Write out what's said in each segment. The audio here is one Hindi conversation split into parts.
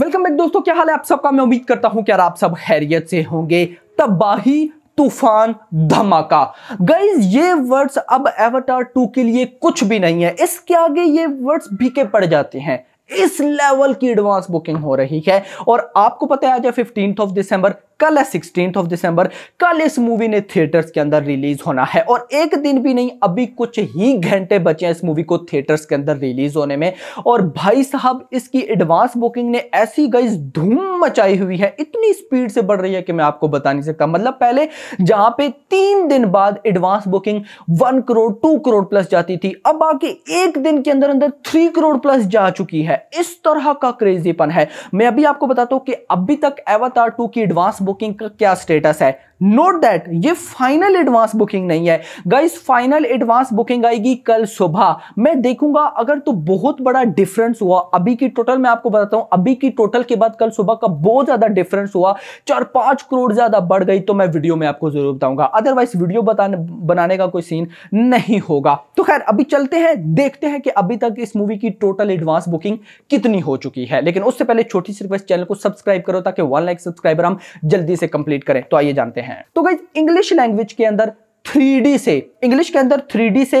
वेलकम बैक दोस्तों क्या हाल है आप सबका मैं उम्मीद करता हूं कि यार आप सब हैरियत से होंगे तबाही तूफान धमाका गाइज ये वर्ड्स अब एवटार टू के लिए कुछ भी नहीं है इसके आगे ये वर्ड्स भीके पड़ जाते हैं इस लेवल की एडवांस बुकिंग हो रही है और आपको पता है आज है फिफ्टींथ ऑफ दिसंबर कल है सिक्सटीन ऑफ दिसंबर कल इस मूवी ने थिएटर्स के अंदर रिलीज होना है और एक दिन भी नहीं अभी कुछ ही घंटे बचे हैं इस मूवी को थिएटर्स के अंदर रिलीज होने में और भाई साहब इसकी एडवांस बुकिंग ने ऐसी गई धूम मचाई हुई है इतनी स्पीड से बढ़ रही है कि मैं आपको बता नहीं सकता मतलब पहले जहां पे तीन दिन बाद advance booking one crore two crore plus जाती थी अब आके एक दिन के अंदर अंदर थ्री करोड़ प्लस जा चुकी है इस तरह का क्रेजीपन है मैं अभी आपको बताता हूं कि अभी तक एवतार टू की एडवांस बुकिंग का क्या स्टेटस है नोट दैट ये फाइनल एडवांस बुकिंग नहीं है गाइस फाइनल एडवांस बुकिंग आएगी कल सुबह मैं देखूंगा अगर तो बहुत बड़ा डिफरेंस हुआ अभी की टोटल मैं आपको बताता हूं अभी की टोटल के बाद कल सुबह का बहुत ज्यादा डिफरेंस हुआ चार पांच करोड़ ज्यादा बढ़ गई तो मैं वीडियो में आपको जरूर बताऊंगा अदरवाइज वीडियो बताने बनाने का कोई सीन नहीं होगा तो खैर अभी चलते हैं देखते हैं कि अभी तक इस मूवी की टोटल एडवांस बुकिंग कितनी हो चुकी है लेकिन उससे पहले छोटी सी रिक्वेस्ट चैनल को सब्सक्राइब करो ताकि वन लाइक सब्सक्राइबर हम जल्दी जल्दी से कंप्लीट करें तो आइए जानते हैं तो गई इंग्लिश लैंग्वेज के अंदर 3D से इंग्लिश के अंदर 3D से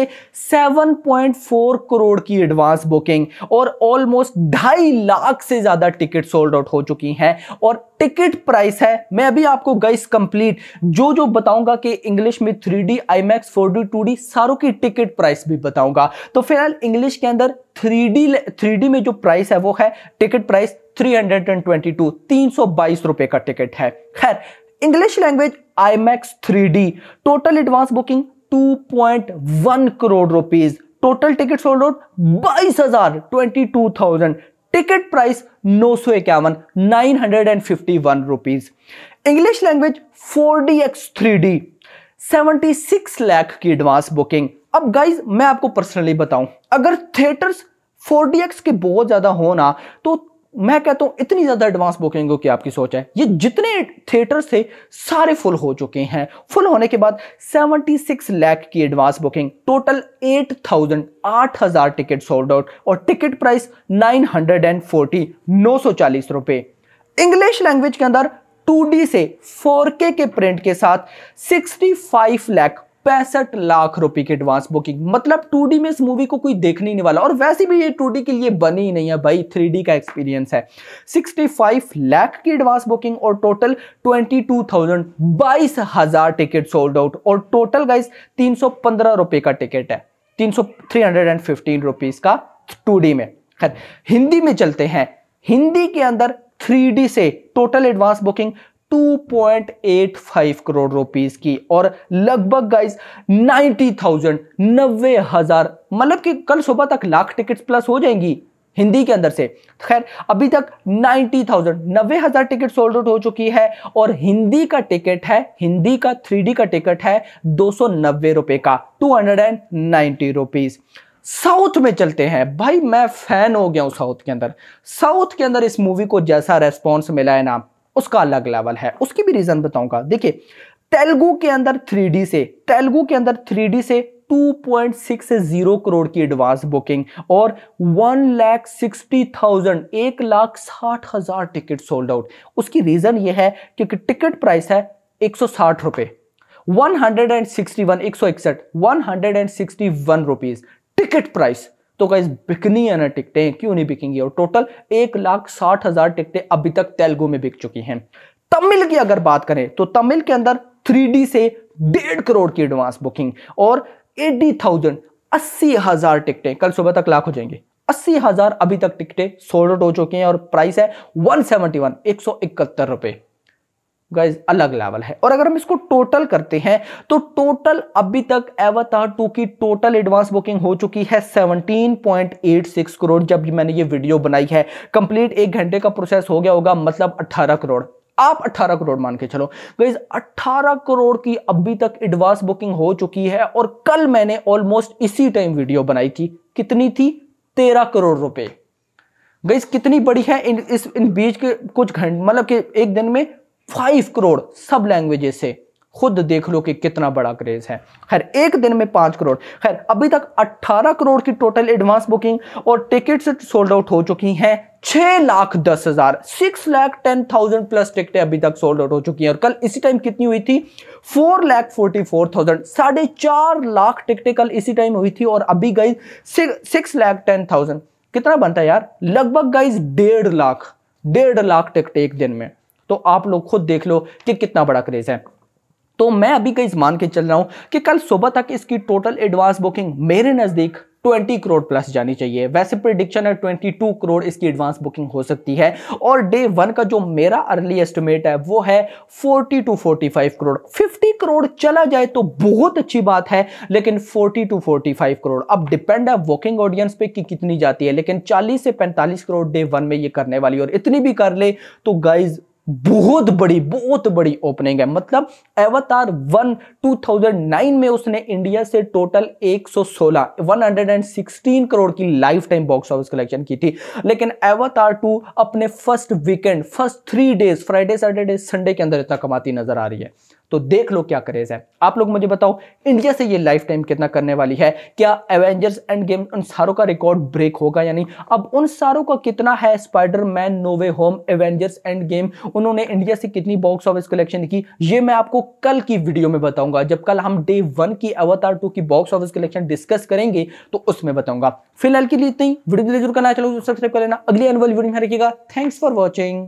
7.4 करोड़ की एडवांस बुकिंग और ऑलमोस्ट ढाई लाख से ज्यादा टिकट सोल्ड आउट हो चुकी हैं और टिकट प्राइस है मैं अभी आपको गाइस कंप्लीट जो जो बताऊंगा कि इंग्लिश में 3D, D I max four सारों की टिकट प्राइस भी बताऊंगा तो फिलहाल इंग्लिश के अंदर 3D 3D में जो प्राइस है वो है टिकट प्राइस 322 रुपए का टिकट है खैर English language IMAX total advance booking 2.1 crore rupees total ticket sold out बाईस हजार टिकट प्राइस नौ सौ इक्यावन nine rupees English language 4DX 3D 76 lakh की एडवांस बुकिंग अब गाइस मैं आपको पर्सनली बताऊं अगर थिएटर्स 4DX के बहुत ज़्यादा हो ना तो मैं कहता हूं इतनी ज्यादा एडवांस बुकिंग की आपकी सोच है ये जितने थिएटर थे सारे फुल हो चुके हैं फुल होने के बाद 76 लाख की advance booking total 8000 8000 ticket sold out और टिकट प्राइस 940 940 रुपए इंग्लिश लैंग्वेज के अंदर 2D से 4K के प्रिंट के साथ 65 लाख पैंसठ लाख रुपए की एडवांस बुकिंग मतलब टू में इस मूवी को कोई देखने ही नहीं वाला और वैसे भी ये टू के लिए बनी ही नहीं है भाई थ्री का एक्सपीरियंस है सिक्सटी लाख की एडवांस बुकिंग और टोटल ट्वेंटी टू थाउजेंड बाईस हजार टिकट सोल्ड आउट और टोटल गाइस तीन सौ पंद्रह रुपए का टिकट है तीन सौ three hundred and fifteen rupees का टू में खैर हिंदी में चलते हैं हिंदी के अंदर 3D से total advance booking 2.85 crore rupees की और लगभग गाइस 90,000 नब्बे हजार मतलब कि कल सुबह तक लाख टिकट्स प्लस हो जाएंगी हिंदी के अंदर से खैर अभी तक 90,000 नब्बे हजार टिकट सोल्ड आउट हो चुकी है और हिंदी का टिकट है हिंदी का 3D का टिकट है दो सौ नब्बे रुपए का two hundred and rupees south में चलते हैं भाई मैं फैन हो गया हूं साउथ के अंदर साउथ के अंदर इस मूवी को जैसा रेस्पॉन्स मिला है ना उसका अलग लेवल है उसकी भी रीज़न बताऊंगा देखिए तेलुगु के अंदर 3D से तेलुगु के अंदर 3D से 2.60 करोड़ की एडवांस बुकिंग और वन लैख सिक्सटी थाउजेंड एक लाख साठ हजार टिकट सोल्ड आउट उसकी रीज़न यह है क्योंकि टिकट प्राइस है एक सौ साठ रुपये one hundred and sixty one एक सौ इकसठ one hundred and sixty one rupees ticket price तो गाइज बिकनी है ना टिकटें क्यों नहीं बिकेंगी और टोटल एक लाख साठ हजार टिकटें अभी तक तेलुगु में बिक चुकी हैं तमिल की अगर बात करें तो तमिल के अंदर थ्री से डेढ़ करोड़ की एडवांस बुकिंग और एटी थाउजेंड अस्सी हजार टिकटें कल सुबह तक लाख हो जाएंगे अस्सी हजार अभी तक टिकटें सोल्ड आउट हो चुकी हैं और प्राइस है वन सेवेंटी वन एक सौ इकहत्तर रुपये गाइज अलग लेवल है और अगर हम इसको टोटल करते हैं तो टोटल अभी तक एवतार टू की टोटल एडवांस बुकिंग हो चुकी है 17.86 करोड़ जब मैंने ये वीडियो बनाई है कंप्लीट एक घंटे का प्रोसेस हो गया होगा मतलब 18 करोड़ आप 18 करोड़ मान के चलो गाइज 18 करोड़ की अभी तक एडवांस बुकिंग हो चुकी है और कल मैंने ऑलमोस्ट इसी टाइम वीडियो बनाई थी कितनी थी तेरह करोड़ रुपए गई कितनी बड़ी है इन इस इन बीच के कुछ घंटे मतलब कि एक दिन में फाइव करोड़ सब लैंग्वेजेस से खुद देख लो कि कितना बड़ा क्रेज है खैर एक दिन में पांच करोड़ खैर अभी तक अट्ठारह करोड़ की टोटल एडवांस बुकिंग और टिकट्स सोल्ड आउट हो चुकी हैं छह लाख दस हजार six lakh ten thousand plus टिकटें अभी तक सोल्ड आउट हो चुकी हैं और कल इसी टाइम कितनी हुई थी four lakh forty four thousand साढ़े चार लाख टिकटें कल इसी टाइम हुई थी और अभी गई सिक्स लाख टेन थाउजेंड कितना बनता है यार लगभग गाइज डेढ़ लाख डेढ़ लाख टिकटें एक दिन में तो आप लोग खुद देख लो कि कितना बड़ा क्रेज़ है तो मैं अभी कई मान के चल रहा हूं कि कल सुबह तक इसकी टोटल एडवांस बुकिंग मेरे नज़दीक 20 करोड़ प्लस जानी चाहिए वैसे प्रिडिक्शन है 22 करोड़ इसकी एडवांस बुकिंग हो सकती है और डे वन का जो मेरा अर्ली एस्टिमेट है वो है 40 टू 45 करोड़ 50 करोड़ चला जाए तो बहुत अच्छी बात है लेकिन 40 टू 45 करोड़ अब डिपेंड है वॉकिंग ऑडियंस पे कि कितनी जाती है लेकिन 40 से 45 करोड़ डे वन में ये करने वाली और इतनी भी कर ले तो गाइज बहुत बड़ी बहुत बड़ी ओपनिंग है मतलब एवतार वन 2009 में उसने इंडिया से टोटल 116 116 करोड़ की lifetime box office collection की थी लेकिन एवतार टू अपने first weekend first three days Friday Saturday Sunday के अंदर इतना कमाती नजर आ रही है तो देख लो क्या क्रेज है आप लोग मुझे बताओ इंडिया से ये लाइफ टाइम कितना करने वाली है क्या एवेंजर्स एंड गेम उन सारों का रिकॉर्ड ब्रेक होगा यानी अब उन सारों का कितना है Spider Man No Way Home Avengers Endgame उन्होंने इंडिया से कितनी बॉक्स ऑफिस कलेक्शन की ये मैं आपको कल की वीडियो में बताऊंगा जब कल हम डे वन की अवतार टू की बॉक्स ऑफिस कलेक्शन डिस्कस करेंगे तो उसमें बताऊंगा फिलहाल के लिए इतना ही वीडियो जरूर करना चलो सब्सक्राइब कर लेना अगली एनुअल वीडियो में रखिएगा थैंक्स फॉर वॉचिंग